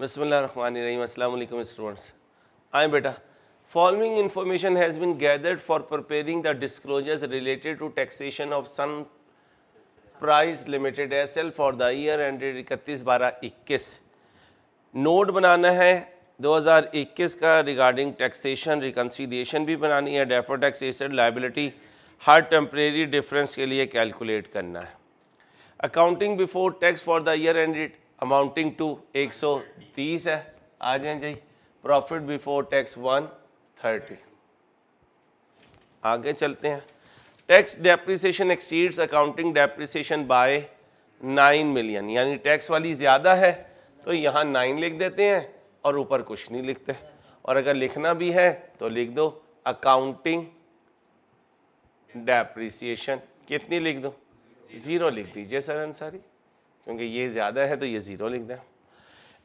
बसमीम स्टूडेंट्स आए बेटा following information has been gathered for preparing the disclosures related to taxation of sun price limited S L for the year end इकतीस बारह इक्कीस note बनाना है 2021 का रिगार्डिंग टैक्सेशन रिकन्सीडिएशन भी बनानी है डेफर टैक्स लाइबिलिटी हर टेम्परेरी डिफरेंस के लिए कैलकुलेट करना है accounting before tax for the year end amounting to 130 है आ जाए जी प्रॉफिट बिफोर टैक्स 130 आगे चलते हैं tax depreciation exceeds accounting depreciation by 9 million यानी टैक्स वाली ज़्यादा है तो यहाँ 9 लिख देते हैं और ऊपर कुछ नहीं लिखते और अगर लिखना भी है तो लिख दो अकाउंटिंग डेप्रिसिएशन कितनी लिख दो ज़ीरो लिख दीजिए सर अंसारी क्योंकि ये ज़्यादा है तो ये ज़ीरो लिख दें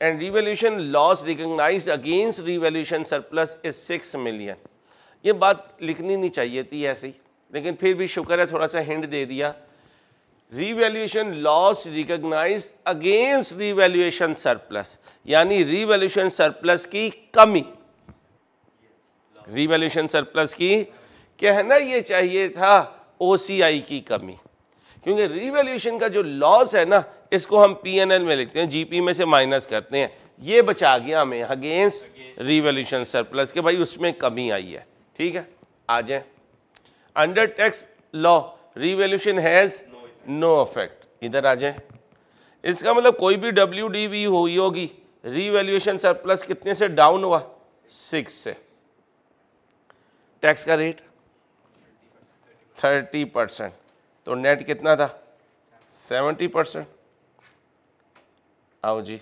and revaluation loss recognise against revaluation surplus is six million ये बात लिखनी नहीं चाहिए थी ऐसे ही लेकिन फिर भी शुक्र है थोड़ा सा हिंट दे दिया revaluation loss recognise against revaluation surplus यानी रिवेल्यूशन सरप्लस की कमी रिवेल्यूशन सरप्लस की कहना ये चाहिए था ओसीआई की कमी क्योंकि रिवेल्यूशन का जो लॉस है ना इसको हम पी एन एल में लिखते हैं जीपी में से माइनस करते हैं ये बचा गया हमें अगेंस्ट रिवोल्यूशन सरप्लस के भाई उसमें कमी आई है ठीक है आ जाए under tax law revaluation has no effect इधर आ जाए इसका मतलब कोई भी डब्ल्यू डी वी हुई होगी रिवेल्यूशन सरप्लस कितने से डाउन हुआ सिक्स से टैक्स का रेट थर्टी परसेंट तो नेट कितना था सेवेंटी परसेंट आओ जी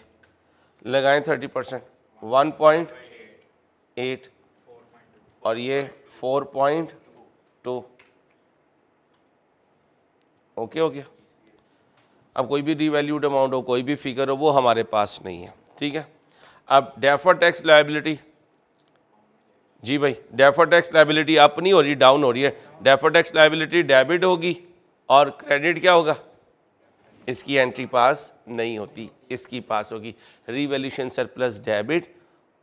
लगाएं thirty percent one point eight और ये फोर पॉइंट टू ओके हो गया अब कोई भी रिवैल्यूड अमाउंट हो कोई भी फिगर हो वो हमारे पास नहीं है ठीक है अब डेफर टैक्स लाइबिलिटी जी भाई डेफर टैक्स लाइबिलिटी अप नहीं हो रही डाउन हो रही है डेफर टैक्स लाइबिलिटी डेबिट होगी और क्रेडिट क्या होगा इसकी एंट्री पास नहीं होती इसकी पास होगी रिवेल्यूशन सरप्लस डेबिट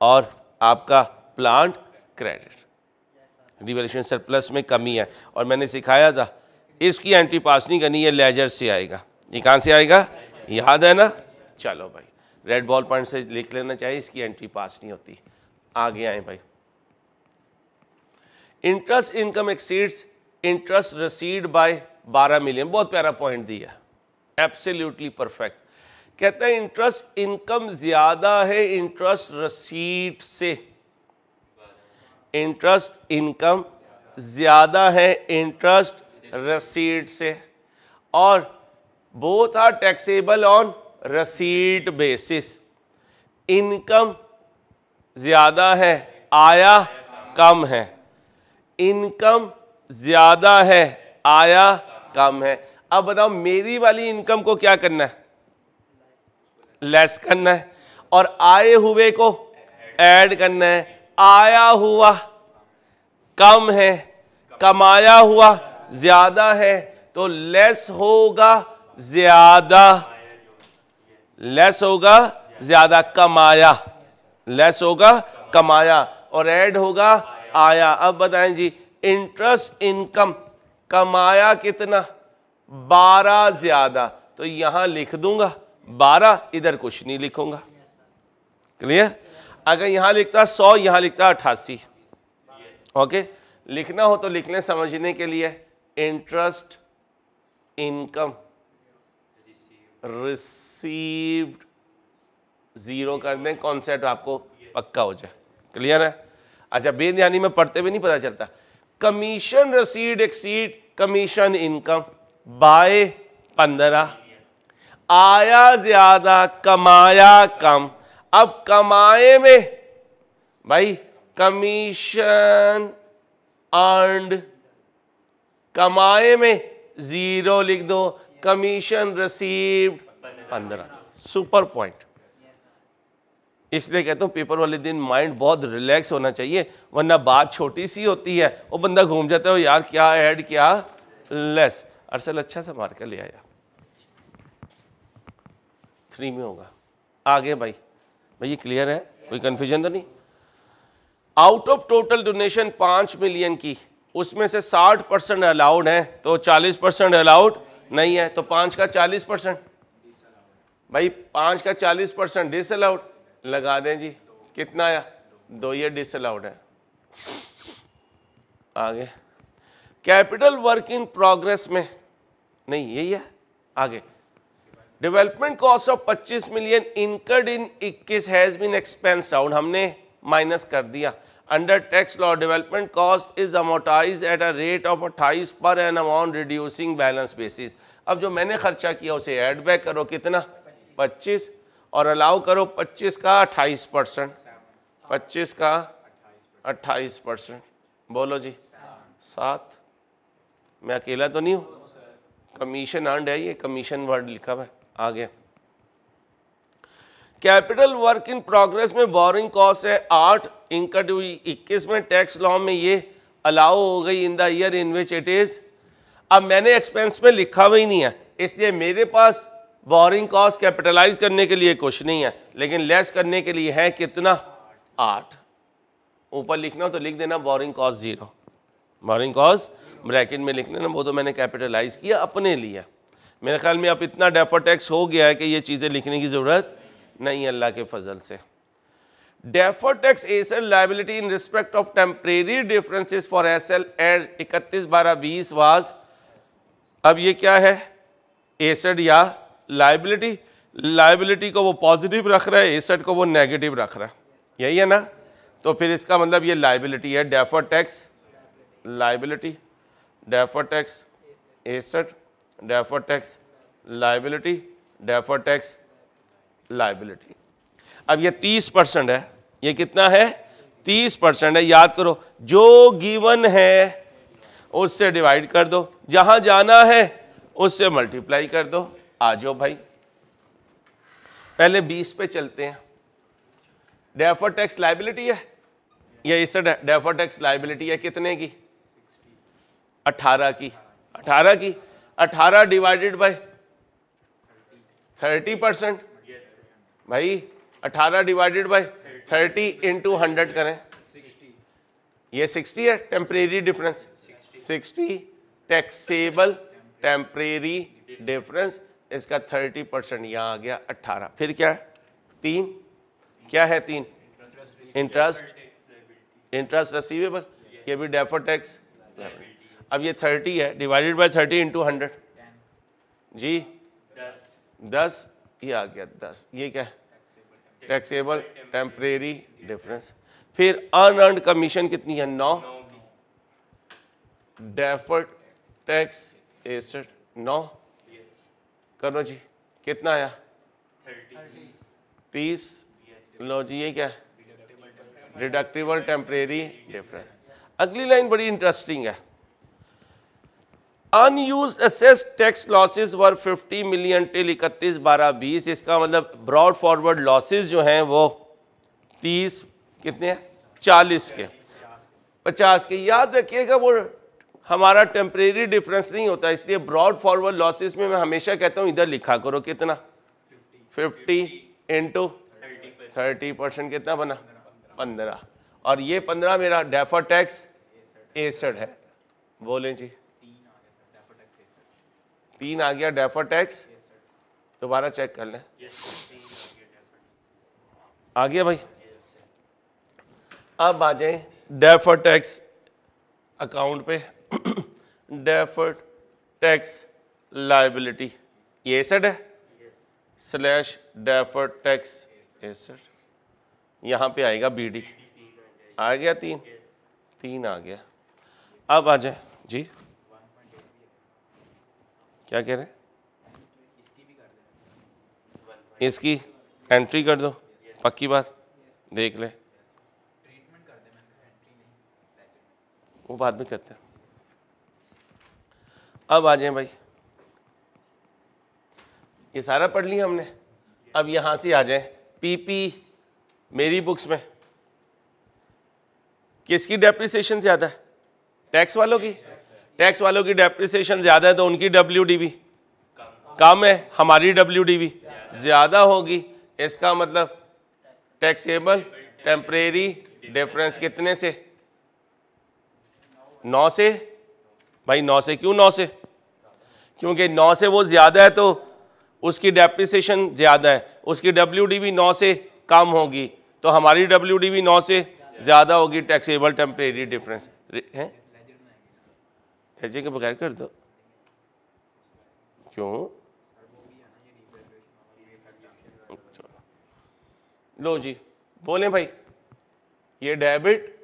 और आपका प्लांट क्रेडिट रिवेल्यूशन सरप्लस में कमी है और मैंने सिखाया था इसकी एंट्री पास नहीं करनी है लेजर से आएगा ये कहाँ से आएगा याद है ना चलो भाई रेड बॉल पॉइंट से लिख लेना चाहिए इसकी एंट्री पास नहीं होती आगे आए भाई interest income exceeds interest received by 12 million बहुत प्यारा पॉइंट दिया एब्सोल्युटली परफेक्ट कहते हैं इंटरेस्ट इनकम ज़्यादा है इंटरेस्ट रसीट से इंटरेस्ट इनकम ज़्यादा है इंटरेस्ट रसीट से और both are taxable on receipt basis income ज़्यादा है आया कम है इनकम ज़्यादा है आया कम है अब बताओ मेरी वाली इनकम को क्या करना है लेस करना है और आए हुए को ऐड करना है आया हुआ कम है कमाया हुआ ज्यादा है तो लेस होगा ज्यादा लेस होगा ज्यादा कमाया लेस होगा कमाया और ऐड होगा आया अब बताएं जी इंटरेस्ट इनकम कमाया कितना बारह ज्यादा तो यहां लिख दूंगा बारह इधर कुछ नहीं लिखूंगा क्लियर अगर यहां लिखता सौ यहां लिखता अट्ठासी ओके लिखना हो तो लिख लें समझने के लिए इंटरेस्ट इनकम रिसीव्ड जीरो कर दें कॉन्सेप्ट आपको पक्का हो जाए क्लियर है अच्छा बेध्यानी में पढ़ते हुए नहीं पता चलता commission received exceed commission income by पंद्रह आया ज्यादा कमाया कम अब कमाए में भाई कमीशन अर्ड कमाए में जीरो लिख दो कमीशन रिसीव्ड पंद्रह सुपर पॉइंट इसलिए कहता हूँ पेपर वाले दिन माइंड बहुत रिलैक्स होना चाहिए वरना बात छोटी सी होती है वो बंदा घूम जाता है यार क्या ऐड क्या लेस अरसल अच्छा सा मार कर ले आया थ्री में होगा आगे भाई भाई ये क्लियर है कोई कंफ्यूजन तो नहीं आउट ऑफ टोटल डोनेशन पांच मिलियन की उसमें से साठ परसेंट अलाउड है तो चालीस परसेंट अलाउड नहीं है तो पांच का चालीस परसेंट भाई पांच का चालीस परसेंट डिस अलाउड लगा दें जी कितना आया दो ये डिस अलाउड है आगे कैपिटल वर्क इन प्रोग्रेस में नहीं यही है आगे development cost of 25 million incurred in 21 has been expense down हमने माइनस कर दिया under tax law development cost is amortise at a rate of अट्ठाईस पर an amount reducing balance basis अब जो मैंने खर्चा किया उसे एड बैक करो कितना 25 और अलाउ करो 25 का 28 परसेंट पच्चीस का 28 परसेंट बोलो जी सात मैं अकेला तो नहीं हूँ कमीशन आंड है ये कमीशन वर्ड लिखा हुआ है आगे कैपिटल वर्क इन प्रोग्रेस में बोरिंग कॉस्ट है आठ इंकट हुई इक्कीस में टैक्स लॉ में ये अलाउ हो गई in the year in which it is अब मैंने एक्सपेंस में लिखा हुआ ही नहीं है इसलिए मेरे पास बोरिंग कॉस्ट कैपिटलाइज करने के लिए कुछ नहीं है लेकिन लेस करने के लिए है कितना आठ ऊपर लिखना तो लिख देना boring cost zero morning cause bracket में लिखने ना वो तो मैंने कैपिटलाइज किया अपने लिए मेरे ख्याल में अब इतना टैक्स हो गया है कि ये चीज़ें लिखने की ज़रूरत नहीं है अल्लाह के फजल से defer tax S L liability in respect of temporary differences for S L at इकतीस बारह बीस वाज अब ये क्या है एसड या लाइबिलिटी लाइबिलिटी को वो पॉजिटिव रख रहा है एसड को वो नेगेटिव रख रहा है यही है ना तो फिर इसका मतलब ये लाइबिलिटी है defer tax liability defer tax asset defer tax liability defer tax liability अब ये 30 परसेंट है ये कितना है 30 परसेंट है याद करो जो गिवन है उससे डिवाइड कर दो जहां जाना है उससे मल्टीप्लाई कर दो आ जाओ भाई पहले 20 पे चलते हैं डेफर टैक्स लाइबिलिटी है या इससे डेफर टैक्स लाइबिलिटी है कितने की 18 की 18 की 18 डिवाइडेड बाय 30 परसेंट भाई 18 डिवाइडेड बाय 30 इंटू हंड्रेड करें 60. ये 60 है temporary difference 60 taxable temporary difference इसका 30 परसेंट यहाँ आ गया 18 फिर क्या है तीन क्या है तीन इंटरेस्ट इंटरेस्ट रिसीवेबल ये भी डेफर टैक्स अब ये थर्टी है divided by thirty into hundred जी दस दस ये आ गया दस ये क्या है टैक्सेबल टेम्परेरी डिफरेंस फिर अनअर्न कमीशन कितनी है नौ डेफर्ड टैक्स एसेट नौ करो जी कितना आया तीस लो जी ये क्या है डिडक्टिबल टेम्परेरी डिफरेंस अगली लाइन बड़ी इंटरेस्टिंग है unused assessed tax losses were 50 million till इकतीस बारह बीस इसका मतलब ब्रॉड फॉरवर्ड लॉसेज जो हैं वो 30 कितने हैं 40 के 50 के याद रखिएगा वो हमारा टेम्परेरी डिफरेंस नहीं होता इसलिए ब्रॉड फॉरवर्ड लॉसेज में मैं हमेशा कहता हूँ इधर लिखा करो कितना 50 इंटू थर्टी परसेंट कितना बना पंद्रह और ये पंद्रह मेरा डेफर टैक्स एसड है बोलें जी तीन आ गया डेफर टैक्स दोबारा चेक कर लें आ गया भाई अब आ जाए डेफर टैक्स अकाउंट पे डेफर टैक्स लाइबिलिटी ये सेट है स्लैश डेफर टैक्स एसेट यहाँ पे आएगा बीडी आ गया तीन तीन आ गया अब आ जाए जी क्या कह रहे हैं इसकी एंट्री कर दो पक्की बात देख ले वो बाद में करते हैं अब आ जाए भाई ये सारा पढ़ लिया हमने अब यहां से आ जाए पीपी मेरी बुक्स में किसकी डेप्रिसिएशन ज़्यादा है टैक्स वालों की टैक्स वालों की डेप्रिसिएशन ज़्यादा है तो उनकी डब्ल्यू कम है हमारी डब्ल्यू ज़्यादा होगी इसका मतलब टैक्सेबल टेम्परेरी डिफरेंस कितने से नौ से भाई नौ से क्यों नौ से क्योंकि नौ से वो ज़्यादा है तो उसकी डेप्रिसिएशन ज़्यादा है उसकी डब्ल्यू डी भी नौ से कम होगी तो हमारी डब्ल्यू डी भी नौ से ज़्यादा होगी टैक्सेबल टेम्परेरी डिफरेंस है लहजे के बगैर कर दो क्यों अच्छा। लो जी बोले भाई ये डेबिट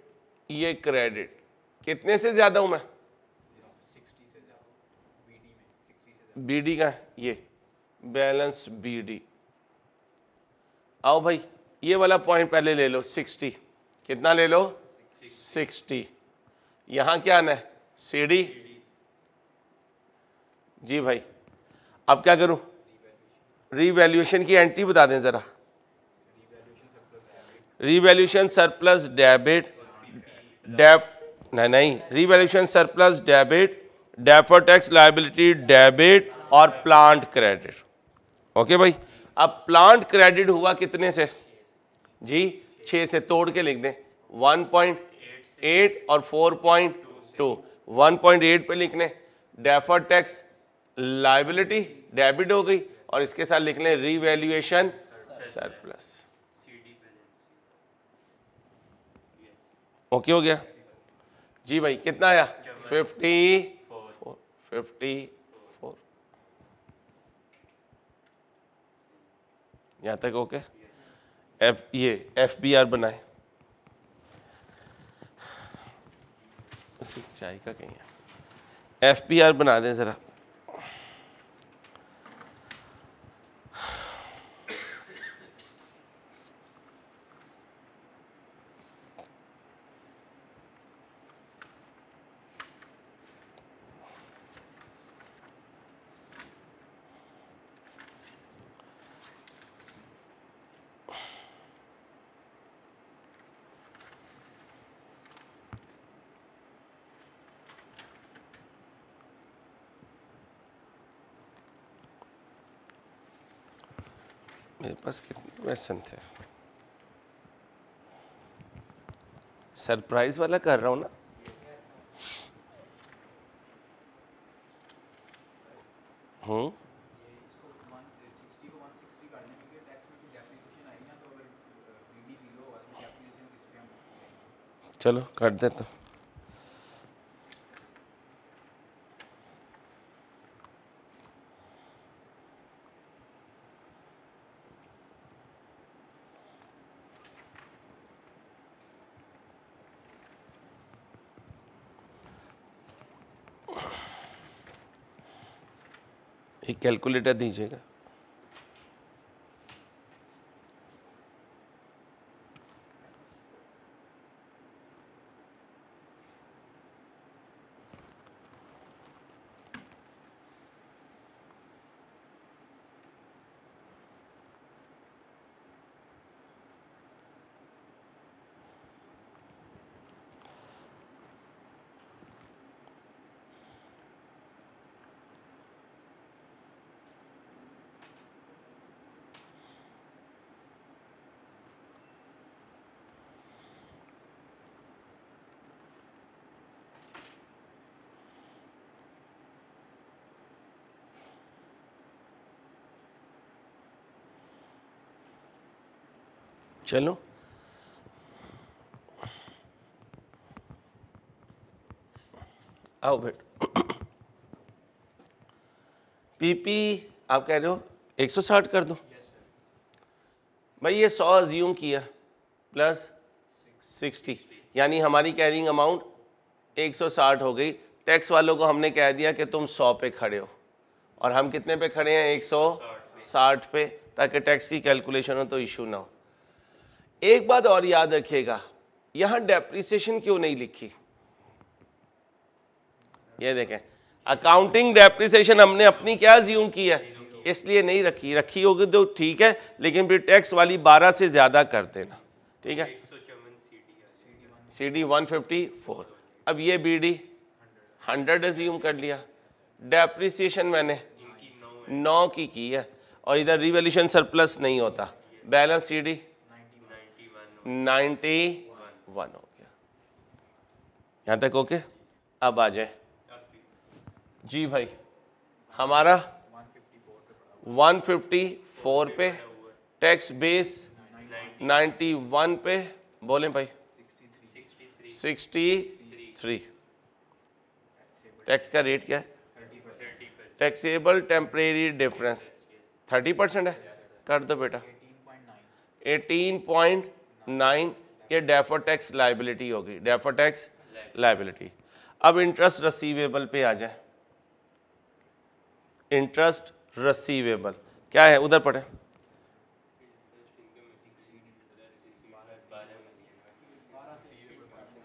ये क्रेडिट कितने से ज़्यादा हूं मैं बी डी का ये बैलेंस बी डी आओ भाई ये वाला पॉइंट पहले ले लो सिक्सटी कितना ले लो सिक्सटी यहाँ क्या आना है सी डी जी भाई अब क्या करूं रीवैल्यूएशन की एंट्री बता दें ज़रा रीवैल्यूएशन सरप्लस डेबिट डेब नहीं नहीं revaluation surplus debit defer tax liability debit और प्लांट क्रेडिट ओके भाई अब प्लांट क्रेडिट हुआ कितने से जी छ से तोड़ के लिख दें 1.8 और 4.2 1.8 पे लिख लें डेफर टैक्स लाइबिलिटी डेबिट हो गई और इसके साथ लिख लें रीवैल्यूएशन सरप्लस ओके हो गया जी भाई कितना आया फिफ्टी फोर फिफ्टी फोर यहां तक ओके एफ ये एफ बी आर बनाए उसी चाय का कहीं एफ बी आर बना दें ज़रा पास कितने क्वेश्चन थे सरप्राइज वाला कर रहा हूं ना हूँ हम्म। चलो कर देता हूँ कैलकुलेटर दीजिएगा चलो आओ बेट पीपी आप कह रहे हो 160 कर दो भाई ये 100 अज्यूम किया प्लस 60 यानी हमारी कैरिंग अमाउंट 160 हो गई टैक्स वालों को हमने कह दिया कि तुम 100 पे खड़े हो और हम कितने पे खड़े हैं 160 पे ताकि टैक्स की कैलकुलेशन हो तो इशू ना हो एक बात और याद रखिएगा यहां डेप्रिसिएशन क्यों नहीं लिखी ये देखें अकाउंटिंग डेप्रिसिएशन हमने अपनी क्या ज्यूम की है इसलिए नहीं रखी रखी होगी तो ठीक है लेकिन फिर टैक्स वाली 12 से ज़्यादा कर देना ठीक है C D one fifty four अब ये बी डी हंड्रेड कर लिया डेप्रिसिएशन मैंने नौ की की है और इधर रिवोल्यूशन सरप्लस नहीं होता balance C D ninety one हो गया यहाँ तक ओके अब आ जाए जी भाई हमारा 154 पे टैक्स बेस 91 पे बोले भाई 63 टैक्स का रेट क्या है टैक्सेबल टेम्परेरी डिफरेंस 30 परसेंट है कर दो बेटा 18.9 नाइन ये डेफर टैक्स लाइबिलिटी होगी डेफर टैक्स लाइबिलिटी अब इंटरेस्ट रसीवेबल पे आ जाए इंटरेस्ट रसीवेबल क्या है उधर पढ़े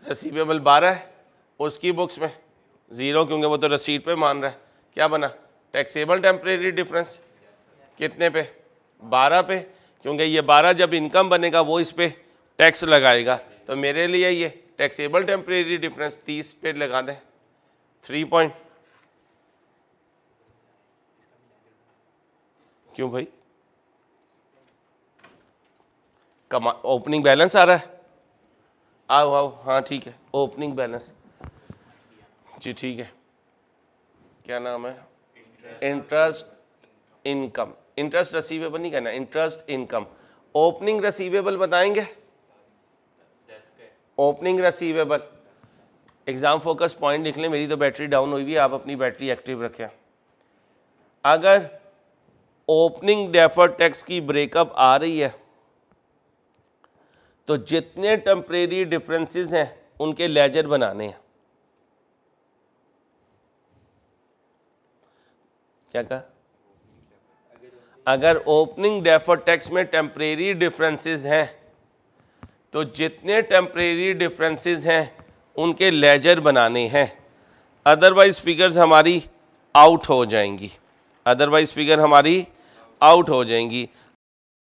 रसीवेबल बारह है उसकी बुक्स में ज़ीरो क्योंकि वो तो रसीद पे मान रहा है क्या बना टैक्सेबल टेम्परेरी डिफरेंस कितने पे बारह पे क्योंकि ये बारह जब इनकम बनेगा वो इस पे टैक्स लगाएगा तो मेरे लिए ये टैक्सेबल टेम्परेरी डिफरेंस तीस पे लगा दें थ्री पॉइंट क्यों भाई कमा ओपनिंग बैलेंस आ रहा है आओ आओ हाँ ठीक है ओपनिंग बैलेंस जी ठीक है क्या नाम है इंटरेस्ट इनकम इंटरेस्ट रसीवेबल नहीं कहना इंटरेस्ट इनकम ओपनिंग रसीवेबल बताएंगे opening receivable exam focus point लिख लें मेरी तो बैटरी डाउन हुई भी आप अपनी बैटरी एक्टिव रखें अगर ओपनिंग डेफर टैक्स की ब्रेकअप आ रही है तो जितने टम्परेरी डिफरेंसेस हैं उनके लेजर बनाने हैं क्या कहा अगर ओपनिंग डेफर टैक्स में टेम्परेरी डिफरेंसेस हैं तो जितने टेम्प्रेरी डिफरेंसेस हैं उनके लेजर बनाने हैं अदरवाइज़ फिगर्स हमारी आउट हो जाएंगी अदरवाइज़ फिगर हमारी आउट हो जाएंगी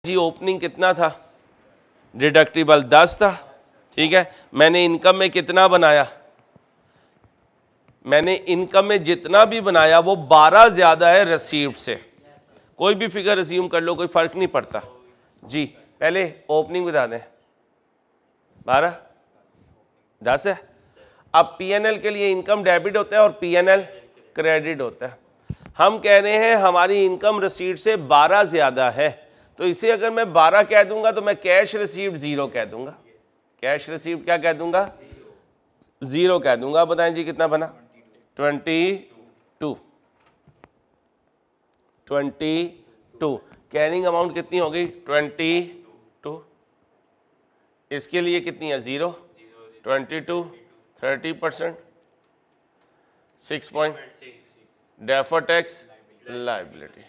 जी ओपनिंग कितना था डिडक्टिबल दस था ठीक है मैंने इनकम में कितना बनाया मैंने इनकम में जितना भी बनाया वो बारह ज़्यादा है रसीव से कोई भी फिगर रिज्यूम कर लो कोई फ़र्क नहीं पड़ता जी पहले ओपनिंग बता दें बारह दस है अब पीएनएल के लिए इनकम डेबिट होता है और पीएनएल क्रेडिट होता है हम कह रहे हैं हमारी इनकम रसीड से बारह ज़्यादा है तो इसे अगर मैं बारह कह दूंगा तो मैं कैश रिसीव ज़ीरो कह दूंगा कैश रिसीव क्या कह दूंगा ज़ीरो कह दूंगा बताएं जी कितना बना twenty two twenty two carrying amount कितनी होगी ट्वेंटी टू इसके लिए कितनी है zero twenty two thirty percent six point defer tax liability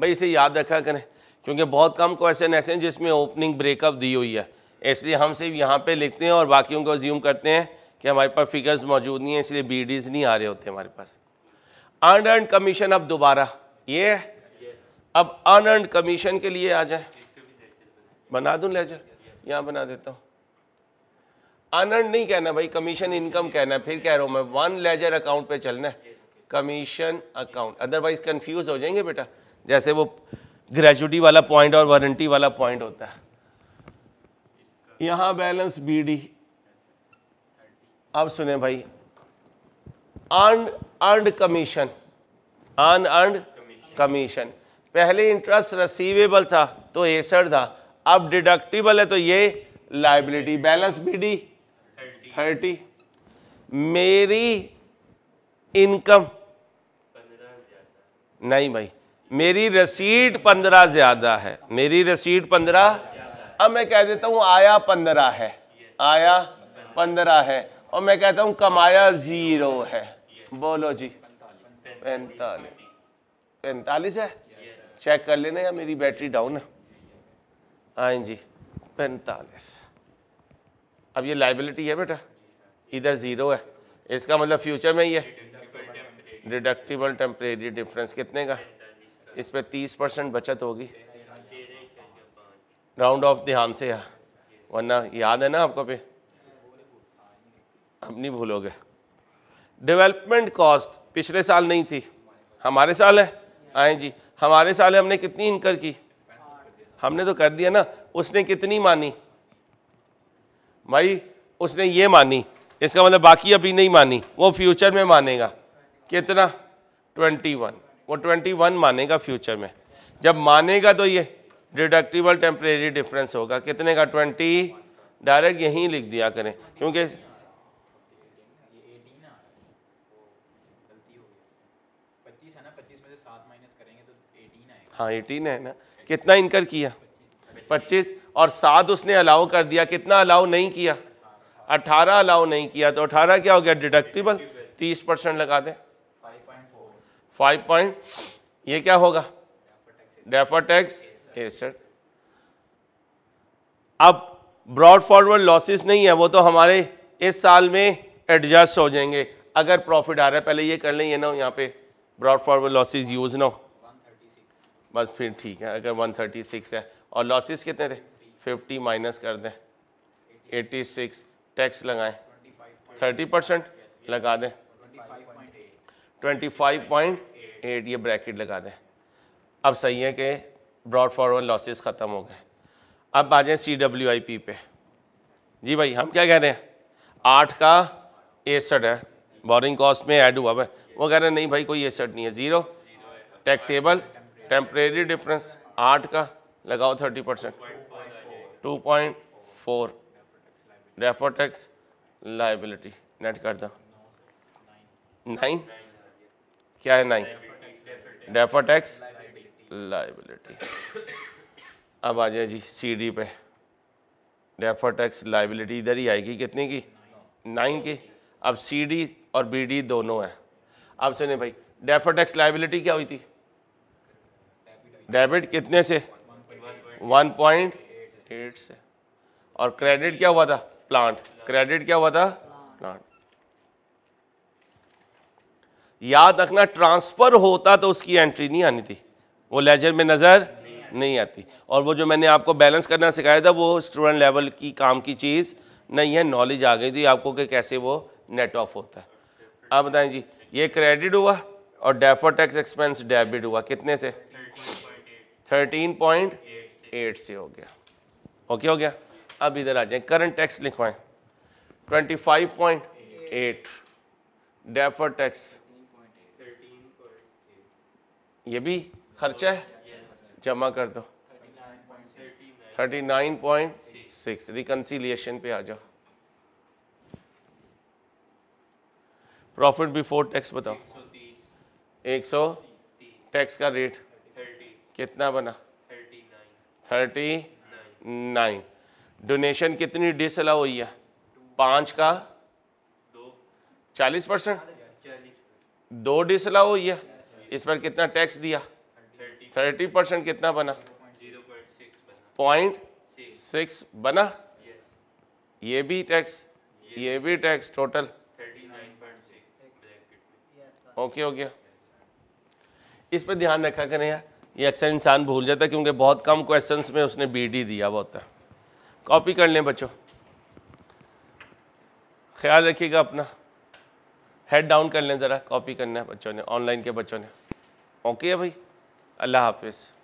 भाई इसे याद रखा करें क्योंकि बहुत कम क्वेश्चन ऐसे हैं जिसमें ओपनिंग ब्रेकअप दी हुई है इसलिए हम सिर्फ यहाँ पे लिखते हैं और बाकियों को ज्यूम करते हैं कि हमारे पास फिगर्स मौजूद नहीं है इसलिए बी डीज नहीं आ रहे होते हमारे पास अर्न कमीशन अब दोबारा ये है अब अनअर्न कमीशन के लिए आ जाए बना दूँ लेजर यहाँ बना देता हूँ अनर्न नहीं कहना भाई कमीशन इनकम कहना फिर कह रहा हूँ मैं वन लेजर अकाउंट पे चलना है कमीशन अकाउंट अदरवाइज कंफ्यूज हो जाएंगे बेटा जैसे वो ग्रेजुटी वाला पॉइंट और वारंटी वाला पॉइंट होता है यहां बैलेंस बीडी अब सुने भाई earn earn commission unearned commission पहले इंटरेस्ट रिसीवेबल था तो एसर था अब डिडक्टिबल है तो ये लाइबिलिटी बैलेंस बीडी थर्टी मेरी इनकम नहीं भाई मेरी रसीद पंद्रह ज़्यादा है मेरी रसीद पंद्रह अब मैं कह देता हूँ आया पंद्रह है आया पंद्रह है और मैं कहता हूँ कमाया ज़ीरो है बोलो जी पैंतालीस पैंतालीस है चेक कर लेना या मेरी बैटरी डाउन है हाँ जी पैंतालीस अब ये लाइबिलिटी है बेटा इधर ज़ीरो है इसका मतलब फ्यूचर में ही है डिडक्टिबल टेम्परेरी डिफरेंस कितने का इस पर तीस परसेंट बचत होगी राउंड ऑफ ध्यान से यार वरना याद है ना आपको पे अब नहीं भूलोगे डेवलपमेंट कॉस्ट पिछले साल नहीं थी हमारे साल है आए हाँ जी हमारे साल है हमने कितनी इनकर की हमने तो कर दिया ना उसने कितनी मानी भाई उसने ये मानी इसका मतलब बाकी अभी नहीं मानी वो फ्यूचर में मानेगा कितना ट्वेंटी वन वो ट्वेंटी वन मानेगा फ्यूचर में जब मानेगा तो ये डिडक्टिबल टेम्परेरी डिफरेंस होगा कितने का ट्वेंटी डायरेक्ट यहीं लिख दिया करें क्योंकि तो हाँ एटीन है ना कितना इनकर किया पच्चीस और सात उसने अलाउ कर दिया कितना अलाउ नहीं किया अठारह अलाउ नहीं किया तो अठारह क्या हो गया डिडक्टिबल तीस परसेंट लगा दें फाइव पॉइंट ये क्या होगा डेफर टैक्स ए सर अब ब्रॉड फॉरवर्ड लॉसेस नहीं है वो तो हमारे इस साल में एडजस्ट हो जाएंगे अगर प्रॉफिट आ रहा है पहले ये कर लें ये ना हो यहाँ पे ब्रॉड फॉरवर्ड लॉसेस यूज़ ना हो बस फिर ठीक है अगर 136 है और लॉसेस कितने थे 50 माइनस कर दें 86 टैक्स लगाएं 30 परसेंट लगा दें 25.8 ये ब्रैकेट लगा दें अब सही है कि ब्रॉड फॉरवर्ड लॉसेस ख़त्म हो गए अब आ जाए सी डब्ल्यू आई पी पे जी भाई हम क्या कह रहे हैं आठ का एसड है बोरिंग कॉस्ट में ऐड हुआ है वो कह रहे हैं नहीं भाई कोई एसड नहीं है ज़ीरो टैक्सेबल टेम्परेरी डिफरेंस आठ का लगाओ thirty percent two point four refer tax liability net कर दो नाइन क्या है नाइन डेफर टैक्स लाइबिलिटी अब आ जाए जी सी डी पे डेफर टैक्स लाइबिलिटी इधर ही आएगी कितने की नाइन की अब सी डी और बी डी दोनों हैं अब सुनिए भाई डेफर टैक्स लाइबिलिटी क्या हुई थी डेबिट कितने से वन पॉइंट एट से और क्रेडिट क्या हुआ था प्लांट क्रेडिट क्या हुआ था प्लांट याद रखना ट्रांसफर होता तो उसकी एंट्री नहीं आनी थी वो लेजर में नज़र नहीं आती और वो जो मैंने आपको बैलेंस करना सिखाया था वो स्टूडेंट लेवल की काम की चीज़ नहीं है नॉलेज आ गई थी आपको कि कैसे वो नेट ऑफ होता है आप बताएं जी ये क्रेडिट हुआ और डेफर टैक्स एक्सपेंस डेबिट हुआ कितने से थर्टीन पॉइंट एट से हो गया ओके हो गया अब इधर आ जाए करंट टैक्स लिखवाएं twenty five point eight defer tax ये भी खर्चा है जमा कर दो thirty nine point six reconciliation पे आ जाओ प्रॉफिट बिफोर टैक्स बताओ एक सौ टैक्स का रेट कितना बना थर्टी नाइन डोनेशन कितनी डिसअलाउ हुई है पाँच का दो चालीस परसेंट दो डिसअलाउ हुई है इस पर कितना टैक्स दिया थर्टी परसेंट कितना बना पॉइंट सिक्स बना ये भी टैक्स ये भी टैक्स टोटल ओके हो गया इस पर ध्यान रखा करें यार ये अक्सर इंसान भूल जाता है क्योंकि बहुत कम क्वेश्चंस में उसने बीडी दिया हुआ होता है कॉपी कर लें बच्चों ख्याल रखिएगा अपना हेड डाउन कर लें ज़रा कॉपी करना है बच्चों ने ऑनलाइन के बच्चों ने ओके है भाई अल्लाह हाफिज़